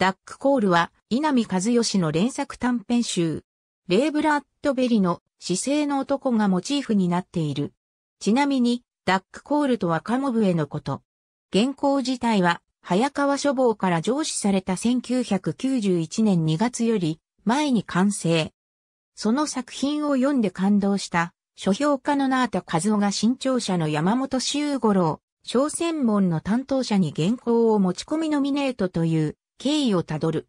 ダックコールは、稲見和義の連作短編集。レイ・ブラッドベリの、姿勢の男がモチーフになっている。ちなみに、ダックコールとはカモブへのこと。原稿自体は、早川書房から上司された1991年2月より前に完成。その作品を読んで感動した書評家のナータ和夫が新潮社の山本修五郎、小専門の担当者に原稿を持ち込みノミネートという経緯をたどる。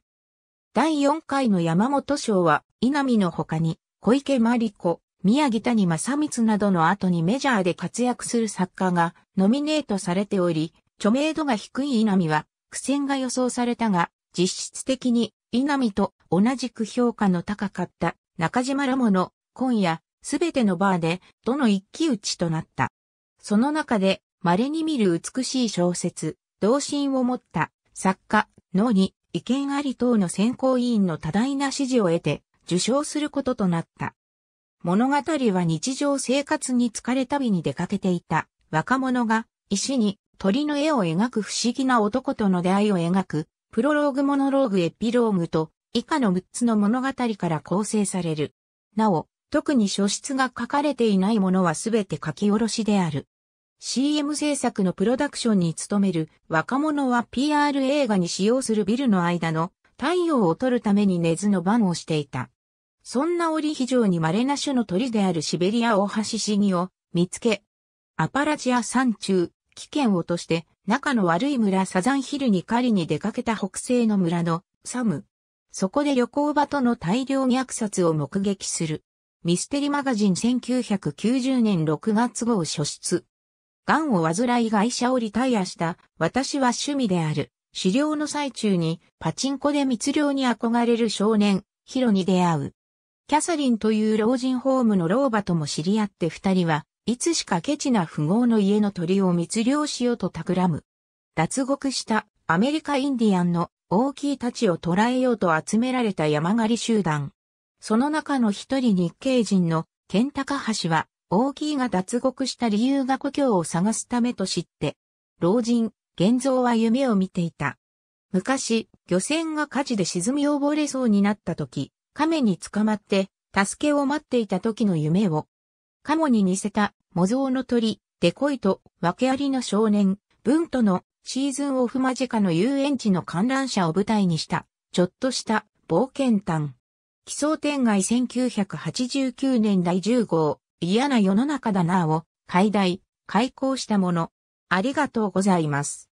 第4回の山本賞は、稲見の他に、小池真理子、宮城谷正光などの後にメジャーで活躍する作家がノミネートされており、著名度が低い稲見は苦戦が予想されたが、実質的に稲見と同じく評価の高かった中島ラモの今夜すべてのバーでどの一騎打ちとなった。その中で稀に見る美しい小説、童心を持った作家脳に意見あり等の選考委員の多大な支持を得て受賞することとなった。物語は日常生活に疲れ旅に出かけていた若者が石に鳥の絵を描く不思議な男との出会いを描くプロローグモノローグエピローグと以下の6つの物語から構成される。なお、特に書質が書かれていないものはすべて書き下ろしである。CM 制作のプロダクションに勤める若者は PR 映画に使用するビルの間の太陽を撮るために根津の番をしていた。そんな折非常に稀な種の鳥であるシベリアオハシシギを見つけ、アパラチア山中、危険をとして仲の悪い村サザンヒルに狩りに出かけた北西の村のサム。そこで旅行場との大量虐殺を目撃する。ミステリマガジン1990年6月号初出。癌を患い会社をリタイアした、私は趣味である。狩猟の最中に、パチンコで密漁に憧れる少年、ヒロに出会う。キャサリンという老人ホームの老婆とも知り合って二人は、いつしかケチな富豪の家の鳥を密漁しようと企む。脱獄したアメリカインディアンの大きいたちを捕らえようと集められた山狩り集団。その中の一人日系人のケンタカハシは大きいが脱獄した理由が故郷を探すためと知って、老人、現像は夢を見ていた。昔、漁船が火事で沈み溺れそうになった時、亀に捕まって、助けを待っていた時の夢を、カモに似せた模造の鳥、デコイと訳ありの少年、文とのシーズンオフ間近の遊園地の観覧車を舞台にした、ちょっとした冒険譚。奇想天外1989年第10号、嫌な世の中だなぁを、解題、開講したもの。ありがとうございます。